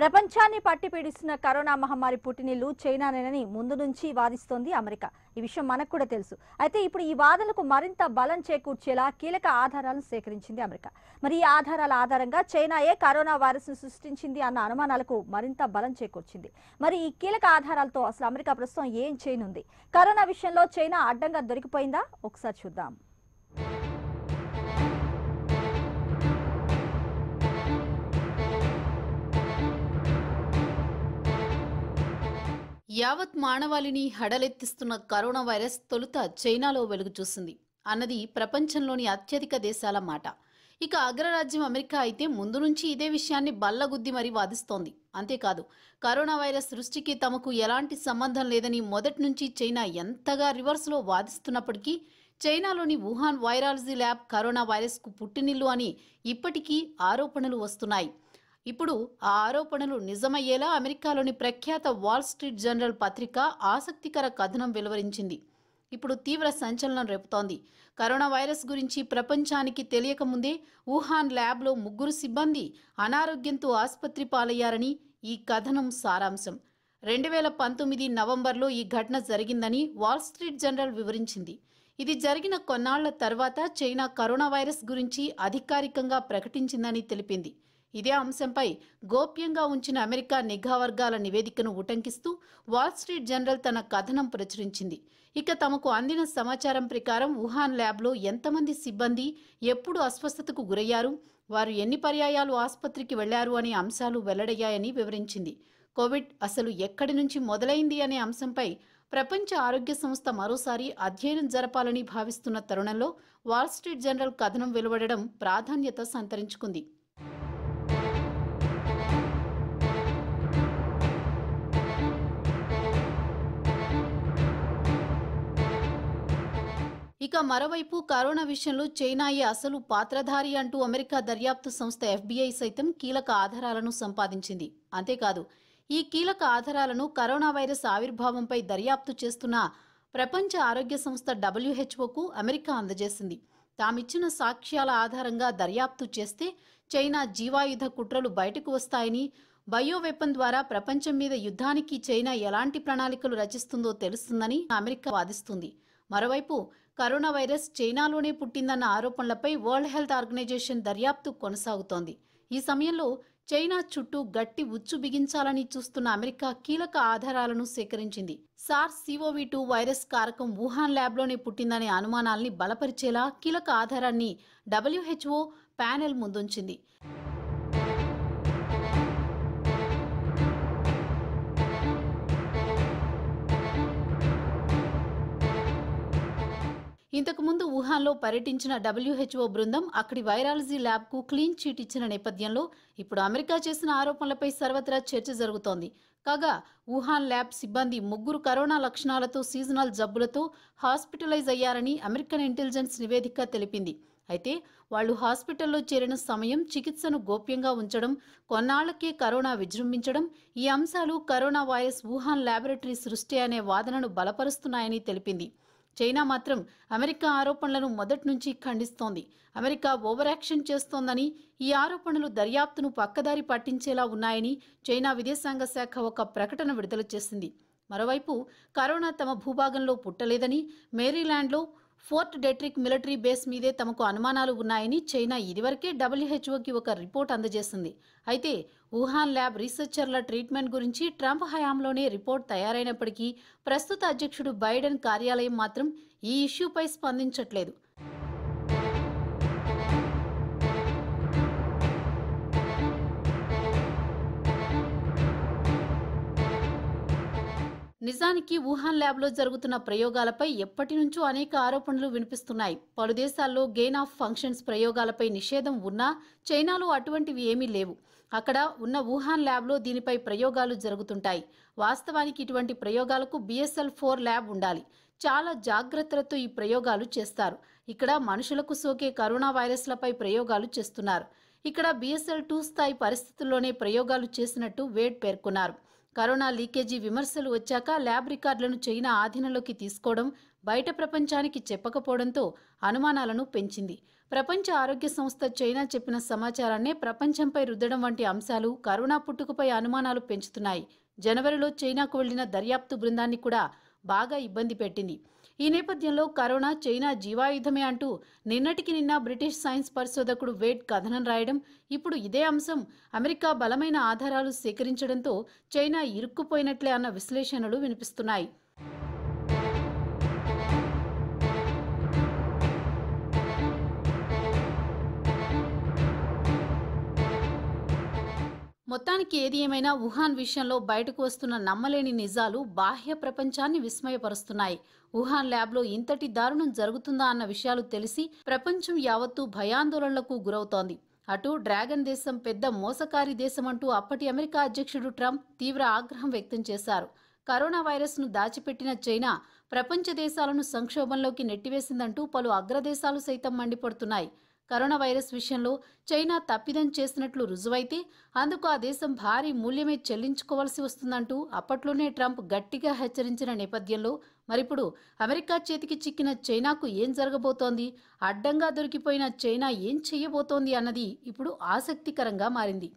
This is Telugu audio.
ప్రపంచాన్ని పట్టిపీడిస్తున్న కరోనా మహమ్మారి పుట్టినిల్లు చైనానేనని ముందు నుంచి వాదిస్తోంది అమెరికా ఈ విషయం మనకు కూడా తెలుసు అయితే ఇప్పుడు ఈ వాదనకు మరింత బలం చేకూర్చేలా కీలక ఆధారాలను సేకరించింది అమెరికా మరి ఈ ఆధారాల ఆధారంగా చైనాయే కరోనా వైరస్ను సృష్టించింది అన్న అనుమానాలకు మరింత బలం చేకూర్చింది మరి ఈ కీలక ఆధారాలతో అసలు అమెరికా ప్రస్తుతం ఏం చేయనుంది కరోనా విషయంలో చైనా అడ్డంగా దొరికిపోయిందా ఒకసారి చూద్దాం యావత్ మానవాళిని హడలెత్తిస్తున్న కరోనా వైరస్ తొలుత చైనాలో వెలుగు చూసింది అన్నది ప్రపంచంలోని అత్యధిక దేశాల మాట ఇక అగ్రరాజ్యం అమెరికా అయితే ముందు నుంచి ఇదే విషయాన్ని బల్లగుద్ది మరీ వాదిస్తోంది అంతేకాదు కరోనా వైరస్ సృష్టికి తమకు ఎలాంటి సంబంధం లేదని మొదటి నుంచి చైనా ఎంతగా రివర్స్లో వాదిస్తున్నప్పటికీ చైనాలోని వుహాన్ వైరాలజీ ల్యాబ్ కరోనా వైరస్కు పుట్టినిల్లు అని ఇప్పటికీ ఆరోపణలు వస్తున్నాయి ఇప్పుడు ఆ ఆరోపణలు నిజమయ్యేలా అమెరికాలోని ప్రఖ్యాత వాల్ స్ట్రీట్ జనరల్ పత్రిక ఆసక్తికర కథనం వెలువరించింది ఇప్పుడు తీవ్ర సంచలనం రేపుతోంది కరోనా వైరస్ గురించి ప్రపంచానికి తెలియకముందే వుహాన్ ల్యాబ్లో ముగ్గురు సిబ్బంది అనారోగ్యంతో ఆసుపత్రి పాలయ్యారని ఈ కథనం సారాంశం రెండు వేల పంతొమ్మిది నవంబర్లో ఈ ఘటన జరిగిందని వాల్ స్ట్రీట్ జనరల్ వివరించింది ఇది జరిగిన కొన్నాళ్ల తర్వాత చైనా కరోనా వైరస్ గురించి అధికారికంగా ప్రకటించిందని తెలిపింది ఇదే అంశంపై గోప్యంగా ఉంచిన అమెరికా నిఘా వర్గాల నివేదికను ఉటంకిస్తూ వాల్స్ట్రీట్ జనరల్ తన కథనం ప్రచురించింది ఇక తమకు అందిన సమాచారం ప్రకారం వుహాన్ ల్యాబ్లో ఎంతమంది సిబ్బంది ఎప్పుడు అస్వస్థతకు గురయ్యారు వారు ఎన్ని పర్యాయాలు ఆసుపత్రికి వెళ్లారు అనే అంశాలు వెల్లడయ్యాయని వివరించింది కోవిడ్ అసలు ఎక్కడి నుంచి మొదలైంది అనే అంశంపై ప్రపంచ ఆరోగ్య సంస్థ మరోసారి అధ్యయనం జరపాలని భావిస్తున్న తరుణంలో వాల్స్ట్రీట్ జనరల్ కథనం వెలువడడం ప్రాధాన్యత సంతరించుకుంది ఇక మరోవైపు కరోనా విషయంలో చైనాయే అసలు పాత్రధారి అంటూ అమెరికా దర్యాప్తు సంస్థ ఎఫ్బీఐ సైతం కీలక ఆధారాలను సంపాదించింది అంతేకాదు ఈ కీలక ఆధారాలను కరోనా వైరస్ ఆవిర్భావంపై దర్యాప్తు చేస్తున్న ప్రపంచ ఆరోగ్య సంస్థ డబ్ల్యూహెచ్ఓకు అమెరికా అందజేసింది తామిచ్చిన సాక్ష్యాల ఆధారంగా దర్యాప్తు చేస్తే చైనా జీవాయుధ కుట్రలు బయటకు వస్తాయని బయోవెపన్ ద్వారా ప్రపంచం మీద యుద్ధానికి చైనా ఎలాంటి ప్రణాళికలు రచిస్తుందో తెలుస్తుందని అమెరికా వాదిస్తుంది మరోవైపు కరోనా వైరస్ చైనాలోనే పుట్టిందన్న ఆరోపణలపై వరల్డ్ హెల్త్ ఆర్గనైజేషన్ దర్యాప్తు కొనసాగుతోంది ఈ సమయంలో చైనా చుట్టూ గట్టి ఉచ్చు బిగించాలని చూస్తున్న అమెరికా కీలక ఆధారాలను సేకరించింది సార్ సివోవి టూ వైరస్ కారకం వుహాన్ ల్యాబ్లోనే పుట్టిందనే అనుమానాల్ని బలపరిచేలా కీలక ఆధారాన్ని డబ్ల్యూహెచ్ఓ ప్యానెల్ ముందుంచింది ఇంతకుముందు వుహాన్లో పర్యటించిన డబ్ల్యూహెచ్ఓ బృందం అక్కడి వైరాలజీ ల్యాబ్కు క్లీన్ చీట్ ఇచ్చిన నేపథ్యంలో ఇప్పుడు అమెరికా చేసిన ఆరోపణలపై సర్వత్రా చర్చ జరుగుతోంది కాగా వుహాన్ ల్యాబ్ సిబ్బంది ముగ్గురు కరోనా లక్షణాలతో సీజనల్ జబ్బులతో హాస్పిటలైజ్ అయ్యారని అమెరికన్ ఇంటెలిజెన్స్ నివేదిక తెలిపింది అయితే వాళ్లు హాస్పిటల్లో చేరిన సమయం చికిత్సను గోప్యంగా ఉంచడం కొన్నాళ్లకే కరోనా విజృంభించడం ఈ అంశాలు కరోనా వైరస్ వుహాన్ ల్యాబొరేటరీ సృష్టి అనే వాదనను బలపరుస్తున్నాయని తెలిపింది చైనా మాత్రం అమెరికా ఆరోపణలను మొదటి నుంచి ఖండిస్తోంది అమెరికా ఓవర్ యాక్షన్ చేస్తోందని ఈ ఆరోపణలు దర్యాప్తును పక్కదారి పట్టించేలా ఉన్నాయని చైనా విదేశాంగ శాఖ ఒక ప్రకటన విడుదల చేసింది మరోవైపు కరోనా తమ భూభాగంలో పుట్టలేదని మేరీల్యాండ్లో ఫోర్ట్ డెట్రిక్ మిలిటరీ బేస్ మీదే తమకు అనుమానాలు ఉన్నాయని చైనా ఇదివరకే డబ్ల్యూహెచ్ఓకి ఒక రిపోర్ట్ అందజేసింది అయితే వుహాన్ ల్యాబ్ రీసెర్చర్ల ట్రీట్మెంట్ గురించి ట్రంప్ హయాంలోనే రిపోర్ట్ తయారైనప్పటికీ ప్రస్తుత అధ్యక్షుడు బైడెన్ కార్యాలయం మాత్రం ఈ ఇష్యూపై స్పందించట్లేదు నిజానికి వుహాన్ ల్యాబ్లో జరుగుతున్న ప్రయోగాలపై ఎప్పటి నుంచో అనేక ఆరోపణలు వినిపిస్తున్నాయి పలు దేశాల్లో గెయిన్ ఆఫ్ ఫంక్షన్స్ ప్రయోగాలపై నిషేధం ఉన్నా చైనాలో అటువంటివి ఏమీ లేవు అక్కడ ఉన్న వుహాన్ ల్యాబ్లో దీనిపై ప్రయోగాలు జరుగుతుంటాయి వాస్తవానికి ఇటువంటి ప్రయోగాలకు బిఎస్ఎల్ ఫోర్ ల్యాబ్ ఉండాలి చాలా జాగ్రత్తలతో ఈ ప్రయోగాలు చేస్తారు ఇక్కడ మనుషులకు సోకే కరోనా వైరస్లపై ప్రయోగాలు చేస్తున్నారు ఇక్కడ బిఎస్ఎల్ టూ స్థాయి పరిస్థితుల్లోనే ప్రయోగాలు చేసినట్టు వేడ్ పేర్కొన్నారు కరోనా లీకేజీ విమర్శలు వచ్చాక ల్యాబ్ రికార్డులను చైనా ఆధీనంలోకి తీసుకోవడం బయట ప్రపంచానికి చెప్పకపోవడంతో అనుమానాలను పెంచింది ప్రపంచ ఆరోగ్య సంస్థ చైనా చెప్పిన సమాచారాన్నే ప్రపంచంపై రుద్దడం వంటి అంశాలు కరోనా పుట్టుకపై అనుమానాలు పెంచుతున్నాయి జనవరిలో చైనాకు వెళ్లిన దర్యాప్తు బృందాన్ని కూడా బాగా ఇబ్బంది పెట్టింది ఈ నేపథ్యంలో కరోనా చైనా జీవాయుధమే అంటూ నిన్నటికి నిన్న బ్రిటిష్ సైన్స్ పరిశోధకుడు వేడ్ కథనం రాయడం ఇప్పుడు ఇదే అంశం అమెరికా బలమైన ఆధారాలు సేకరించడంతో చైనా ఇరుక్కుపోయినట్లే అన్న విశ్లేషణలు వినిపిస్తున్నాయి మొత్తానికి ఏది ఏమైనా వుహాన్ విషయంలో బయటకు వస్తున్న నమ్మలేని నిజాలు బాహ్య ప్రపంచాన్ని విస్మయపరుస్తున్నాయి వుహాన్ ల్యాబ్లో ఇంతటి దారుణం జరుగుతుందా అన్న విషయాలు తెలిసి ప్రపంచం యావత్తూ భయాందోళనలకు గురవుతోంది అటు డ్రాగన్ దేశం పెద్ద మోసకారి దేశం అంటూ అప్పటి అమెరికా అధ్యక్షుడు ట్రంప్ తీవ్ర ఆగ్రహం వ్యక్తం చేశారు కరోనా వైరస్ను దాచిపెట్టిన చైనా ప్రపంచ దేశాలను సంక్షోభంలోకి నెట్టివేసిందంటూ పలు అగ్రదేశాలు సైతం మండిపడుతున్నాయి కరోనా వైరస్ విషయంలో చైనా తప్పిదం చేసినట్లు రుజువైతే అందుకు ఆ దేశం భారీ మూల్యమే చెల్లించుకోవాల్సి వస్తుందంటూ అప్పట్లోనే ట్రంప్ గట్టిగా హెచ్చరించిన నేపథ్యంలో మరిప్పుడు అమెరికా చేతికి చిక్కిన చైనాకు ఏం జరగబోతోంది అడ్డంగా దొరికిపోయిన చైనా ఏం చేయబోతోంది అన్నది ఇప్పుడు ఆసక్తికరంగా మారింది